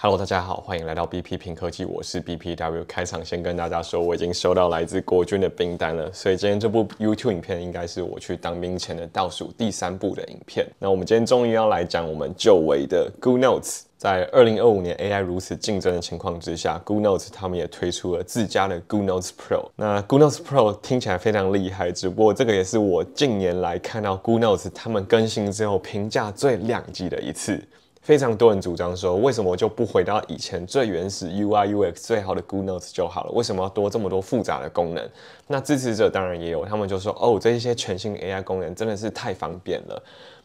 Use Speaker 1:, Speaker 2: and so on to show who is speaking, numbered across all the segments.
Speaker 1: Hello，大家好，欢迎来到 BP 平科技，我是 B P W。开场先跟大家说，我已经收到来自国军的兵单了，所以今天这部 YouTube 影片应该是我去当兵前的倒数第三部的影片。那我们今天终于要来讲我们久违的 Good Notes。在二零二五年 AI 如此竞争的情况之下 g o o Notes 他们也推出了自家的 g o o Notes Pro。那 g o o Notes Pro 听起来非常厉害，只不过这个也是我近年来看到 g o o Notes 他们更新之后评价最亮机的一次。非常多人主张说，为什么就不回到以前最原始 UI UX 最好的 Goodnotes 就好了？为什么要多这么多复杂的功能？那支持者当然也有，他们就说，哦，这些全新 AI 功能真的是太方便了。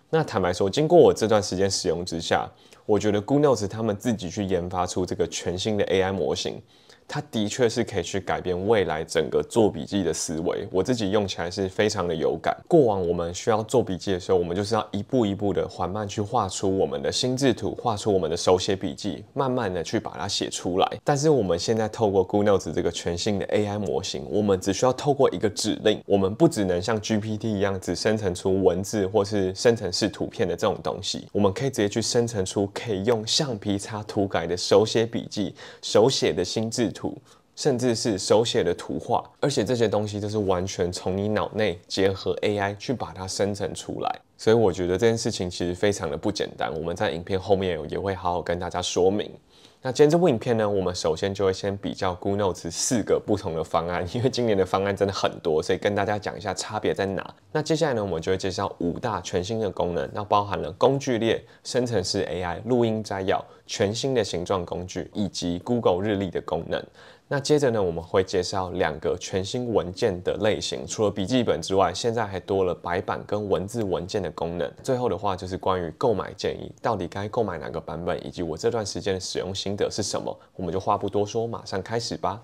Speaker 1: 那坦白说，经过我这段时间使用之下，我觉得 Goodnotes 他们自己去研发出这个全新的 AI 模型。它的确是可以去改变未来整个做笔记的思维。我自己用起来是非常的有感。过往我们需要做笔记的时候，我们就是要一步一步的缓慢去画出我们的心智图，画出我们的手写笔记，慢慢的去把它写出来。但是我们现在透过 Google Notes 这个全新的 AI 模型，我们只需要透过一个指令，我们不只能像 GPT 一样只生成出文字或是生成式图片的这种东西，我们可以直接去生成出可以用橡皮擦涂改的手写笔记、手写的心智图。图，甚至是手写的图画，而且这些东西都是完全从你脑内结合 AI 去把它生成出来，所以我觉得这件事情其实非常的不简单。我们在影片后面也会好好跟大家说明。那今天这部影片呢，我们首先就会先比较 Google Notes 四个不同的方案，因为今年的方案真的很多，所以跟大家讲一下差别在哪。那接下来呢，我们就会介绍五大全新的功能，那包含了工具列、生成式 AI、录音摘要、全新的形状工具以及 Google 日历的功能。那接着呢，我们会介绍两个全新文件的类型，除了笔记本之外，现在还多了白板跟文字文件的功能。最后的话就是关于购买建议，到底该购买哪个版本，以及我这段时间的使用心得是什么，我们就话不多说，马上开始吧。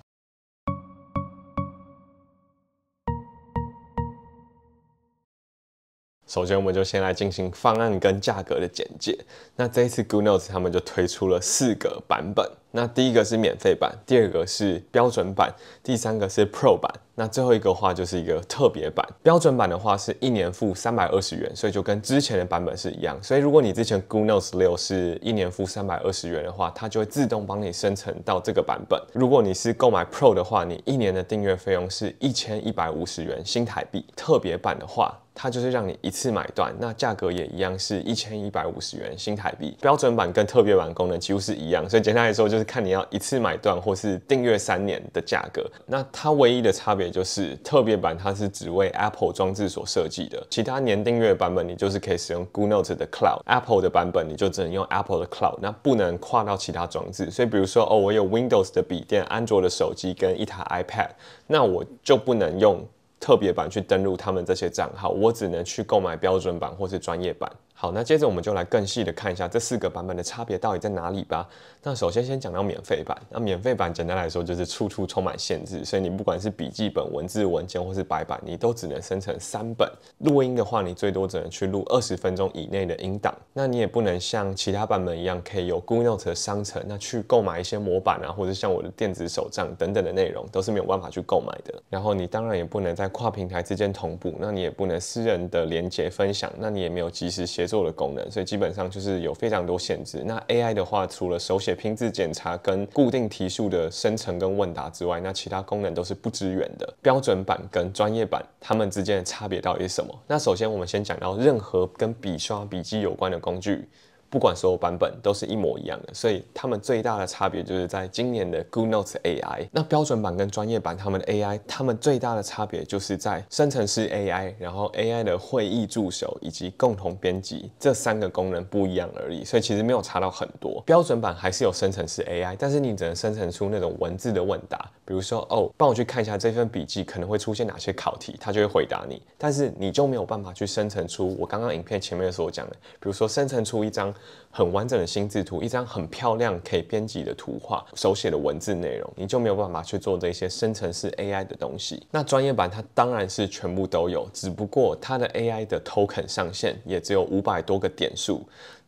Speaker 1: 首先，我们就先来进行方案跟价格的简介。那这一次 Goodnotes 他们就推出了四个版本。那第一个是免费版，第二个是标准版，第三个是 Pro 版，那最后一个话就是一个特别版。标准版的话是一年付三百二十元，所以就跟之前的版本是一样。所以如果你之前 Goodnotes 六是一年付三百二十元的话，它就会自动帮你生成到这个版本。如果你是购买 Pro 的话，你一年的订阅费用是一千一百五十元新台币。特别版的话，它就是让你一次买断，那价格也一样是一千一百五十元新台币。标准版跟特别版功能几乎是一样，所以简单来说就是看你要一次买断或是订阅三年的价格。那它唯一的差别就是特别版它是只为 Apple 装置所设计的，其他年订阅版本你就是可以使用 Google 的 Cloud，Apple 的版本你就只能用 Apple 的 Cloud，那不能跨到其他装置。所以比如说哦，我有 Windows 的笔电、安卓的手机跟一台 iPad，那我就不能用。特别版去登录他们这些账号，我只能去购买标准版或是专业版。好，那接着我们就来更细的看一下这四个版本的差别到底在哪里吧。那首先先讲到免费版，那免费版简单来说就是处处充满限制，所以你不管是笔记本、文字文件或是白板，你都只能生成三本。录音的话，你最多只能去录二十分钟以内的音档。那你也不能像其他版本一样，可以有 Google 商城那去购买一些模板啊，或者像我的电子手账等等的内容，都是没有办法去购买的。然后你当然也不能在跨平台之间同步，那你也不能私人的连接分享，那你也没有及时协。做的功能，所以基本上就是有非常多限制。那 AI 的话，除了手写拼字检查跟固定题数的生成跟问答之外，那其他功能都是不支援的。标准版跟专业版它们之间的差别到底是什么？那首先我们先讲到任何跟笔刷笔记有关的工具。不管所有版本都是一模一样的，所以他们最大的差别就是在今年的 Good Notes AI 那标准版跟专业版，他们的 AI 他们最大的差别就是在生成式 AI，然后 AI 的会议助手以及共同编辑这三个功能不一样而已，所以其实没有差到很多。标准版还是有生成式 AI，但是你只能生成出那种文字的问答，比如说哦，帮我去看一下这份笔记可能会出现哪些考题，它就会回答你，但是你就没有办法去生成出我刚刚影片前面所讲的，比如说生成出一张。很完整的心智图，一张很漂亮可以编辑的图画，手写的文字内容，你就没有办法去做这些生成式 AI 的东西。那专业版它当然是全部都有，只不过它的 AI 的 token 上限也只有五百多个点数。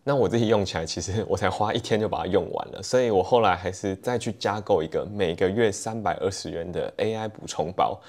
Speaker 1: 那我自己用起来，其实我才花一天就把它用完了，所以我后来还是再去加购一个每个月三百二十元的 AI 补充包。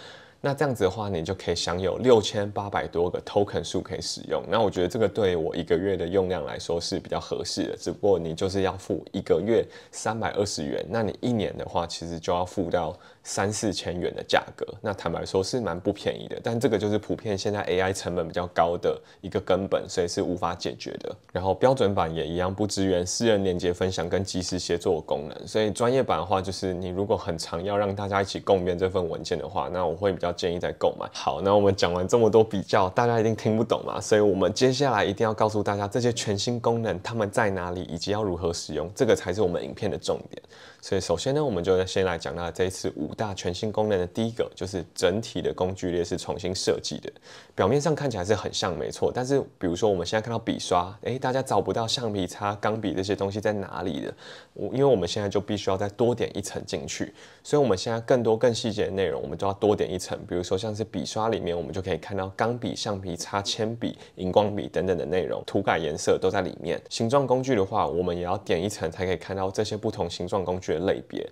Speaker 1: 那这样子的话，你就可以享有六千八百多个 token 数可以使用。那我觉得这个对我一个月的用量来说是比较合适的。只不过你就是要付一个月三百二十元，那你一年的话其实就要付到三四千元的价格。那坦白说是蛮不便宜的。但这个就是普遍现在 AI 成本比较高的一个根本，所以是无法解决的。然后标准版也一样不支援私人连接分享跟即时协作功能。所以专业版的话，就是你如果很常要让大家一起共编这份文件的话，那我会比较。建议再购买。好，那我们讲完这么多比较，大家一定听不懂嘛，所以我们接下来一定要告诉大家这些全新功能它们在哪里，以及要如何使用，这个才是我们影片的重点。所以首先呢，我们就先来讲到这一次五大全新功能的第一个，就是整体的工具列是重新设计的。表面上看起来是很像，没错。但是比如说我们现在看到笔刷，哎，大家找不到橡皮擦、钢笔这些东西在哪里的。我因为我们现在就必须要再多点一层进去，所以我们现在更多更细节的内容，我们就要多点一层。比如说像是笔刷里面，我们就可以看到钢笔、橡皮擦、铅笔、荧光笔等等的内容，涂改颜色都在里面。形状工具的话，我们也要点一层才可以看到这些不同形状工具。类别。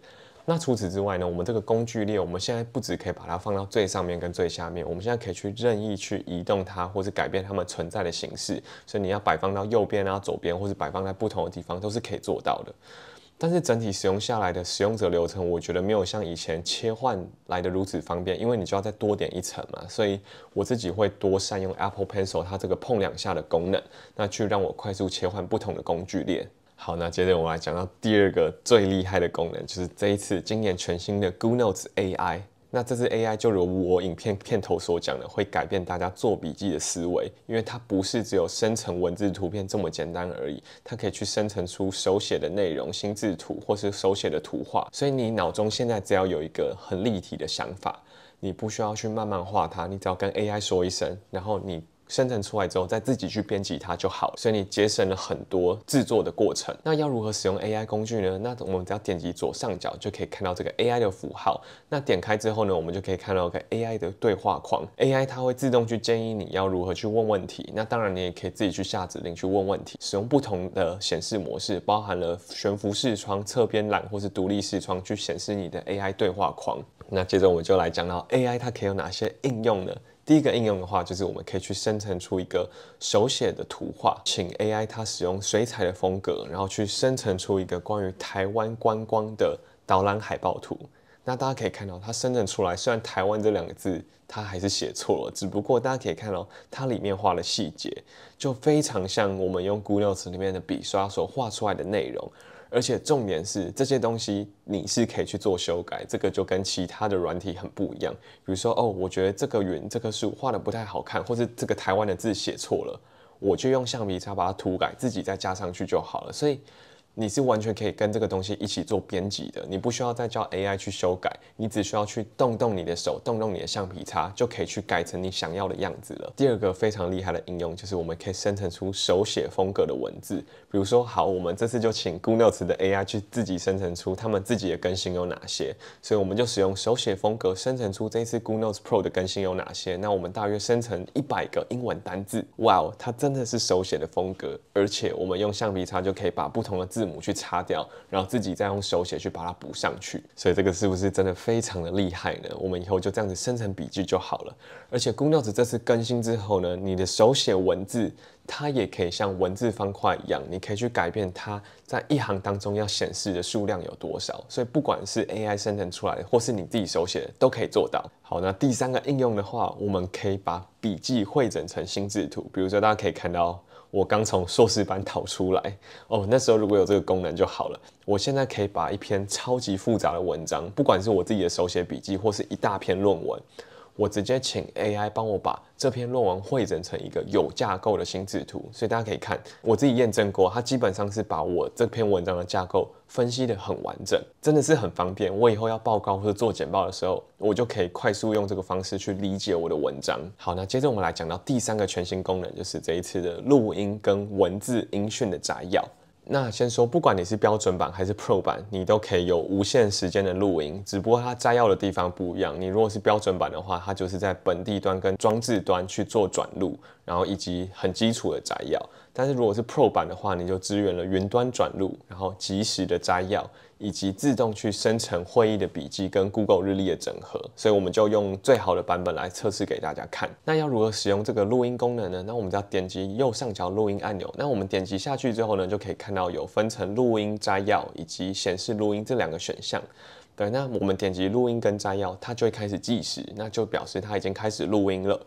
Speaker 1: 那除此之外呢？我们这个工具列，我们现在不只可以把它放到最上面跟最下面，我们现在可以去任意去移动它，或是改变它们存在的形式。所以你要摆放到右边啊、左边，或是摆放在不同的地方，都是可以做到的。但是整体使用下来的使用者流程，我觉得没有像以前切换来的如此方便，因为你就要再多点一层嘛。所以我自己会多善用 Apple Pencil 它这个碰两下的功能，那去让我快速切换不同的工具列。好，那接着我们来讲到第二个最厉害的功能，就是这一次今年全新的 Good Notes AI。那这支 AI 就如我影片片头所讲的，会改变大家做笔记的思维，因为它不是只有生成文字图片这么简单而已，它可以去生成出手写的内容、心智图或是手写的图画。所以你脑中现在只要有一个很立体的想法，你不需要去慢慢画它，你只要跟 AI 说一声，然后你。生成出来之后，再自己去编辑它就好，所以你节省了很多制作的过程。那要如何使用 AI 工具呢？那我们只要点击左上角就可以看到这个 AI 的符号。那点开之后呢，我们就可以看到一个 AI 的对话框。AI 它会自动去建议你要如何去问问题。那当然，你也可以自己去下指令去问问题。使用不同的显示模式，包含了悬浮视窗、侧边栏或是独立视窗去显示你的 AI 对话框。那接着我就来讲到 AI 它可以有哪些应用呢？第一个应用的话，就是我们可以去生成出一个手写的图画，请 AI 它使用水彩的风格，然后去生成出一个关于台湾观光的导览海报图。那大家可以看到，它生成出来虽然台湾这两个字它还是写错了，只不过大家可以看到它里面画的细节就非常像我们用古六纸里面的笔刷所画出来的内容。而且重点是这些东西你是可以去做修改，这个就跟其他的软体很不一样。比如说，哦，我觉得这个云、这棵树画的不太好看，或是这个台湾的字写错了，我就用橡皮擦把它涂改，自己再加上去就好了。所以。你是完全可以跟这个东西一起做编辑的，你不需要再叫 AI 去修改，你只需要去动动你的手，动动你的橡皮擦，就可以去改成你想要的样子了。第二个非常厉害的应用就是我们可以生成出手写风格的文字，比如说，好，我们这次就请 Google Notes 的 AI 去自己生成出他们自己的更新有哪些，所以我们就使用手写风格生成出这次 Google Notes Pro 的更新有哪些。那我们大约生成一百个英文单字，哇哦，它真的是手写的风格，而且我们用橡皮擦就可以把不同的字。字母去擦掉，然后自己再用手写去把它补上去。所以这个是不是真的非常的厉害呢？我们以后就这样子生成笔记就好了。而且工料纸这次更新之后呢，你的手写文字它也可以像文字方块一样，你可以去改变它在一行当中要显示的数量有多少。所以不管是 AI 生成出来的，或是你自己手写的，都可以做到。好，那第三个应用的话，我们可以把笔记汇整成心智图。比如说大家可以看到。我刚从硕士班逃出来哦，那时候如果有这个功能就好了。我现在可以把一篇超级复杂的文章，不管是我自己的手写笔记或是一大篇论文。我直接请 AI 帮我把这篇论文汇整成一个有架构的心智图，所以大家可以看，我自己验证过，它基本上是把我这篇文章的架构分析的很完整，真的是很方便。我以后要报告或者做简报的时候，我就可以快速用这个方式去理解我的文章。好，那接着我们来讲到第三个全新功能，就是这一次的录音跟文字音讯的摘要。那先说，不管你是标准版还是 Pro 版，你都可以有无限时间的录音，只不过它摘要的地方不一样。你如果是标准版的话，它就是在本地端跟装置端去做转录，然后以及很基础的摘要；但是如果是 Pro 版的话，你就支援了云端转录，然后及时的摘要。以及自动去生成会议的笔记跟 Google 日历的整合，所以我们就用最好的版本来测试给大家看。那要如何使用这个录音功能呢？那我们要点击右上角录音按钮。那我们点击下去之后呢，就可以看到有分成录音、摘要以及显示录音这两个选项。对，那我们点击录音跟摘要，它就会开始计时，那就表示它已经开始录音了。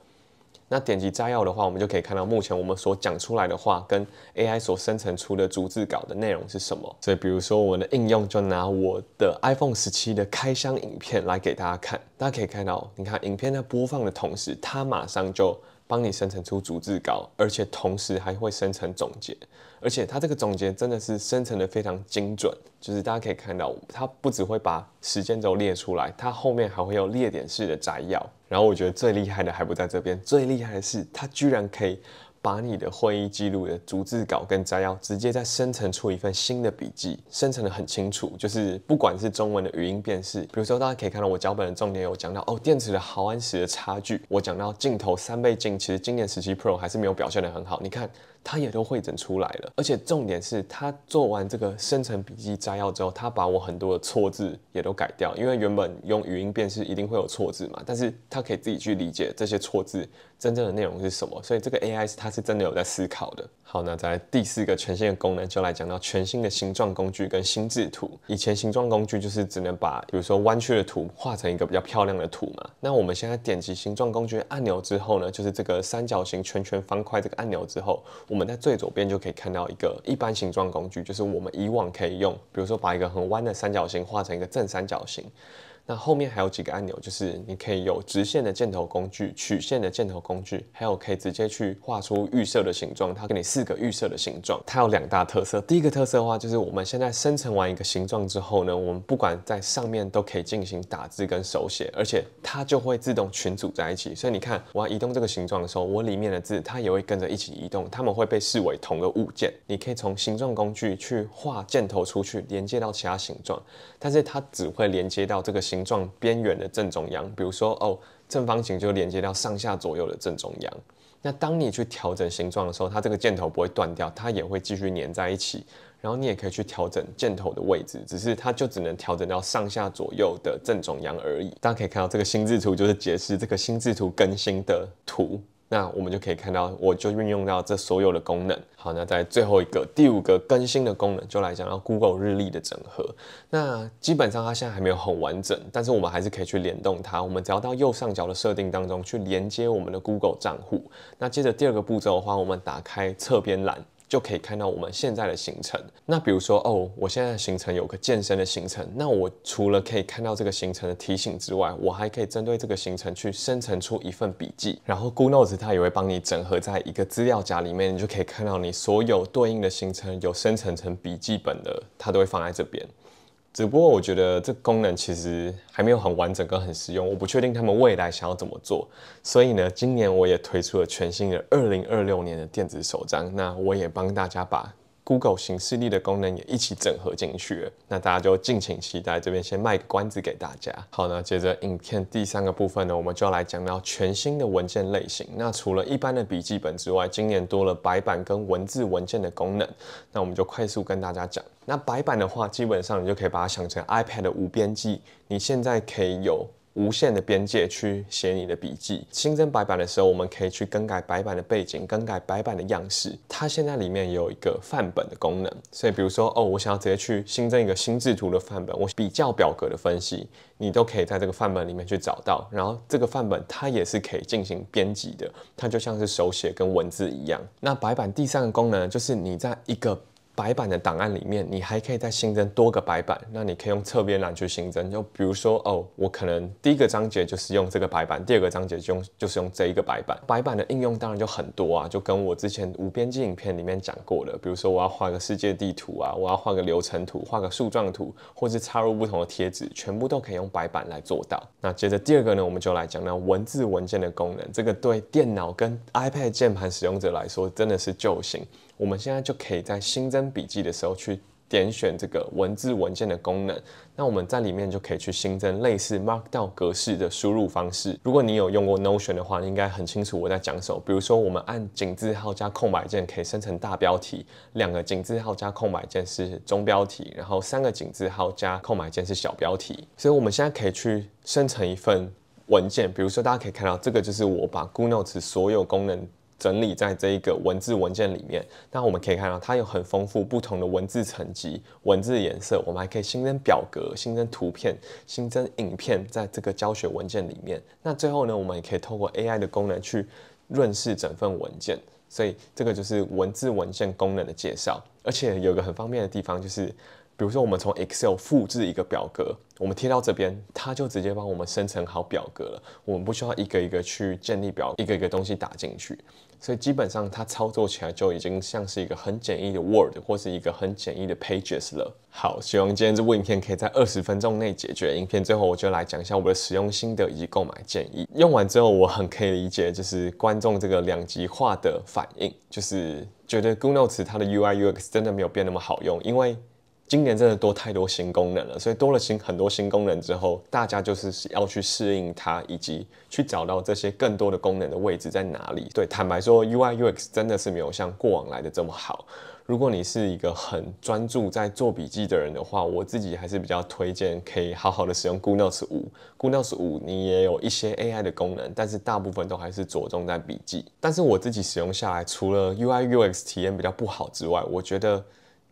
Speaker 1: 那点击摘要的话，我们就可以看到目前我们所讲出来的话跟 AI 所生成出的逐字稿的内容是什么。所以，比如说我的应用，就拿我的 iPhone 十七的开箱影片来给大家看。大家可以看到，你看影片在播放的同时，它马上就帮你生成出逐字稿，而且同时还会生成总结。而且它这个总结真的是生成的非常精准，就是大家可以看到，它不只会把时间轴列出来，它后面还会有列点式的摘要。然后我觉得最厉害的还不在这边，最厉害的是它居然可以把你的会议记录的逐字稿跟摘要，直接再生成出一份新的笔记，生成的很清楚。就是不管是中文的语音辨识，比如说大家可以看到我脚本的重点有讲到哦电池的毫安时的差距，我讲到镜头三倍镜，其实今年十七 Pro 还是没有表现的很好，你看。它也都汇整出来了，而且重点是，他做完这个深层笔记摘要之后，他把我很多的错字也都改掉，因为原本用语音辨识一定会有错字嘛，但是它可以自己去理解这些错字真正的内容是什么，所以这个 AI 是它是真的有在思考的。好，那在第四个全新的功能就来讲到全新的形状工具跟心智图。以前形状工具就是只能把，比如说弯曲的图画成一个比较漂亮的图嘛，那我们现在点击形状工具按钮之后呢，就是这个三角形、圈圈、方块这个按钮之后。我们在最左边就可以看到一个一般形状工具，就是我们以往可以用，比如说把一个很弯的三角形画成一个正三角形。那后面还有几个按钮，就是你可以有直线的箭头工具、曲线的箭头工具，还有可以直接去画出预设的形状。它给你四个预设的形状。它有两大特色。第一个特色的话，就是我们现在生成完一个形状之后呢，我们不管在上面都可以进行打字跟手写，而且它就会自动群组在一起。所以你看，我要移动这个形状的时候，我里面的字它也会跟着一起移动，它们会被视为同个物件。你可以从形状工具去画箭头出去，连接到其他形状，但是它只会连接到这个形。形状边缘的正中央，比如说哦，正方形就连接到上下左右的正中央。那当你去调整形状的时候，它这个箭头不会断掉，它也会继续粘在一起。然后你也可以去调整箭头的位置，只是它就只能调整到上下左右的正中央而已。大家可以看到这个心字图，就是解释这个心字图更新的图。那我们就可以看到，我就运用到这所有的功能。好，那在最后一个第五个更新的功能，就来讲到 Google 日历的整合。那基本上它现在还没有很完整，但是我们还是可以去联动它。我们只要到右上角的设定当中去连接我们的 Google 账户。那接着第二个步骤的话，我们打开侧边栏。就可以看到我们现在的行程。那比如说，哦，我现在的行程有个健身的行程，那我除了可以看到这个行程的提醒之外，我还可以针对这个行程去生成出一份笔记，然后 Google Notes 它也会帮你整合在一个资料夹里面，你就可以看到你所有对应的行程有生成成笔记本的，它都会放在这边。只不过我觉得这功能其实还没有很完整跟很实用，我不确定他们未来想要怎么做。所以呢，今年我也推出了全新的2026年的电子手账，那我也帮大家把。Google 形式力的功能也一起整合进去了，那大家就敬请期待，这边先卖个关子给大家。好呢，接着影片第三个部分呢，我们就要来讲到全新的文件类型。那除了一般的笔记本之外，今年多了白板跟文字文件的功能。那我们就快速跟大家讲，那白板的话，基本上你就可以把它想成 iPad 的无边际。你现在可以有。无限的边界去写你的笔记。新增白板的时候，我们可以去更改白板的背景，更改白板的样式。它现在里面有一个范本的功能，所以比如说，哦，我想要直接去新增一个心智图的范本，我比较表格的分析，你都可以在这个范本里面去找到。然后这个范本它也是可以进行编辑的，它就像是手写跟文字一样。那白板第三个功能就是你在一个白板的档案里面，你还可以再新增多个白板。那你可以用侧边栏去新增。就比如说，哦，我可能第一个章节就是用这个白板，第二个章节就用就是用这一个白板。白板的应用当然就很多啊，就跟我之前无边际影片里面讲过的，比如说我要画个世界地图啊，我要画个流程图，画个树状图，或是插入不同的贴纸，全部都可以用白板来做到。那接着第二个呢，我们就来讲那文字文件的功能。这个对电脑跟 iPad 键盘使用者来说，真的是救星。我们现在就可以在新增笔记的时候去点选这个文字文件的功能。那我们在里面就可以去新增类似 Markdown 格式的输入方式。如果你有用过 Notion 的话，应该很清楚我在讲什么。比如说，我们按井字号加空白键可以生成大标题，两个井字号加空白键是中标题，然后三个井字号加空白键是小标题。所以，我们现在可以去生成一份文件。比如说，大家可以看到，这个就是我把 Goodnotes 所有功能。整理在这一个文字文件里面，那我们可以看到它有很丰富不同的文字层级、文字颜色，我们还可以新增表格、新增图片、新增影片在这个教学文件里面。那最后呢，我们也可以透过 AI 的功能去润饰整份文件。所以这个就是文字文件功能的介绍，而且有个很方便的地方就是。比如说，我们从 Excel 复制一个表格，我们贴到这边，它就直接帮我们生成好表格了。我们不需要一个一个去建立表，一个一个东西打进去。所以基本上它操作起来就已经像是一个很简易的 Word 或是一个很简易的 Pages 了。好，希望今天这部影片可以在二十分钟内解决。影片最后我就来讲一下我的使用心得以及购买建议。用完之后，我很可以理解，就是观众这个两极化的反应，就是觉得 Google Notes 它的 U I U X 真的没有变那么好用，因为今年真的多太多新功能了，所以多了新很多新功能之后，大家就是要去适应它，以及去找到这些更多的功能的位置在哪里。对，坦白说，UI UX 真的是没有像过往来的这么好。如果你是一个很专注在做笔记的人的话，我自己还是比较推荐可以好好的使用 Google Notes 五。Google Notes 五你也有一些 AI 的功能，但是大部分都还是着重在笔记。但是我自己使用下来，除了 UI UX 体验比较不好之外，我觉得。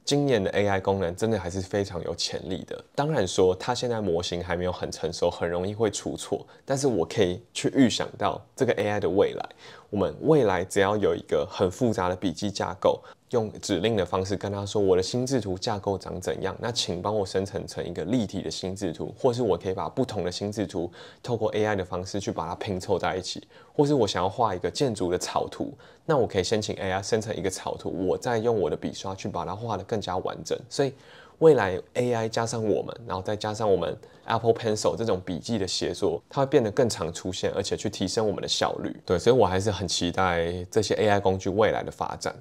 Speaker 1: 今年的 AI 功能真的还是非常有潜力的。当然说，它现在模型还没有很成熟，很容易会出错。但是我可以去预想到这个 AI 的未来。我们未来只要有一个很复杂的笔记架构。用指令的方式跟他说：“我的心智图架构长怎样？那请帮我生成成一个立体的心智图，或是我可以把不同的心智图透过 AI 的方式去把它拼凑在一起，或是我想要画一个建筑的草图，那我可以先请 AI 生成一个草图，我再用我的笔刷去把它画得更加完整。所以未来 AI 加上我们，然后再加上我们 Apple Pencil 这种笔记的写作，它会变得更常出现，而且去提升我们的效率。对，所以我还是很期待这些 AI 工具未来的发展。”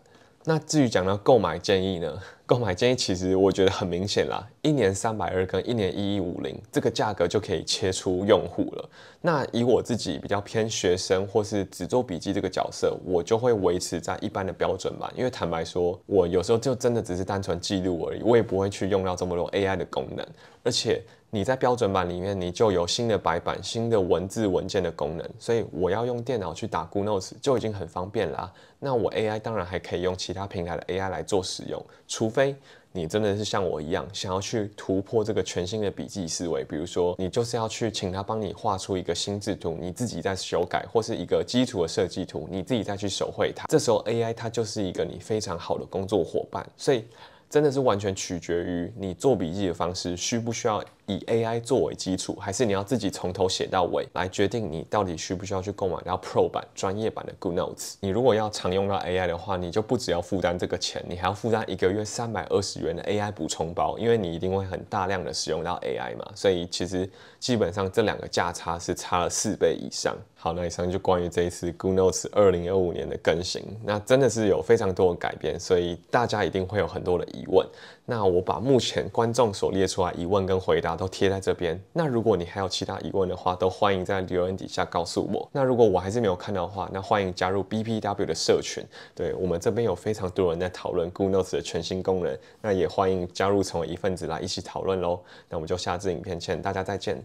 Speaker 1: 那至于讲到购买建议呢？购买建议其实我觉得很明显啦，一年三百二跟一年一一五零这个价格就可以切出用户了。那以我自己比较偏学生或是只做笔记这个角色，我就会维持在一般的标准吧。因为坦白说，我有时候就真的只是单纯记录而已，我也不会去用到这么多 AI 的功能，而且。你在标准版里面，你就有新的白板、新的文字文件的功能，所以我要用电脑去打 Goodnotes 就已经很方便啦。那我 AI 当然还可以用其他平台的 AI 来做使用，除非你真的是像我一样想要去突破这个全新的笔记思维，比如说你就是要去请他帮你画出一个心智图，你自己在修改，或是一个基础的设计图，你自己再去手绘它。这时候 AI 它就是一个你非常好的工作伙伴，所以真的是完全取决于你做笔记的方式需不需要。以 AI 作为基础，还是你要自己从头写到尾来决定你到底需不需要去购买到 Pro 版专业版的 Good Notes。你如果要常用到 AI 的话，你就不只要负担这个钱，你还要负担一个月三百二十元的 AI 补充包，因为你一定会很大量的使用到 AI 嘛。所以其实基本上这两个价差是差了四倍以上。好，那以上就关于这一次 Good Notes 二零二五年的更新，那真的是有非常多的改变，所以大家一定会有很多的疑问。那我把目前观众所列出来疑问跟回答。都贴在这边。那如果你还有其他疑问的话，都欢迎在留言底下告诉我。那如果我还是没有看到的话，那欢迎加入 BPW 的社群。对我们这边有非常多人在讨论 g o o e n o t e s 的全新功能，那也欢迎加入成为一份子来一起讨论喽。那我们就下支影片见，大家再见。